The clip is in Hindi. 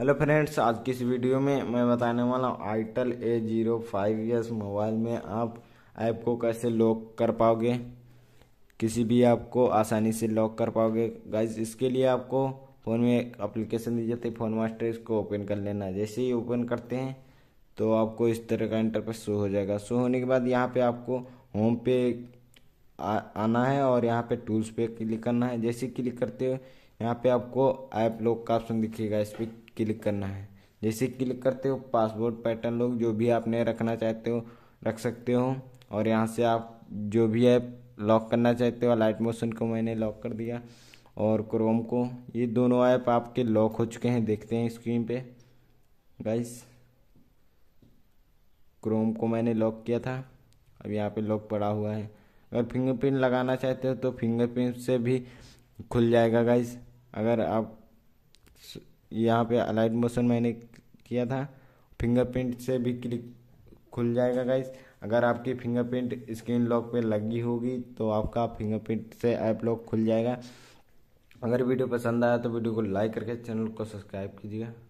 हेलो फ्रेंड्स आज की इस वीडियो में मैं बताने वाला हूँ itel A zero five S mobile में आप ऐप को कैसे लॉक कर पाओगे किसी भी ऐप को आसानी से लॉक कर पाओगे गाइज इसके लिए आपको फ़ोन में एक अप्लीकेशन दी जाती है फ़ोन मास्टर इसको ओपन कर लेना जैसे ही ओपन करते हैं तो आपको इस तरह का पर शो हो जाएगा शो होने के बाद यहाँ पर आपको होम पे आ, आना है और यहाँ पर टूल्स पे क्लिक करना है जैसे क्लिक करते हो यहाँ पे आपको ऐप लॉक का ऑप्शन दिखेगा इस पर क्लिक करना है जैसे क्लिक करते हो पासवर्ड पैटर्न लोग जो भी आपने रखना चाहते हो रख सकते हो और यहाँ से आप जो भी ऐप लॉक करना चाहते हो लाइट मोशन को मैंने लॉक कर दिया और क्रोम को ये दोनों ऐप आपके लॉक हो चुके हैं देखते हैं स्क्रीन पे गाइस क्रोम को मैंने लॉक किया था अब यहाँ पे लॉक पड़ा हुआ है अगर फिंगरप्रिंट लगाना चाहते हो तो फिंगरप्रिंट से भी खुल जाएगा गाइस अगर आप यहाँ पे अलाइट मोशन मैंने किया था फिंगरप्रिंट से भी क्लिक खुल जाएगा गाइस अगर आपकी फिंगरप्रिंट स्क्रीन लॉक पे लगी होगी तो आपका फिंगरप्रिंट से ऐप लॉक खुल जाएगा अगर वीडियो पसंद आया तो वीडियो को लाइक करके चैनल को सब्सक्राइब कीजिएगा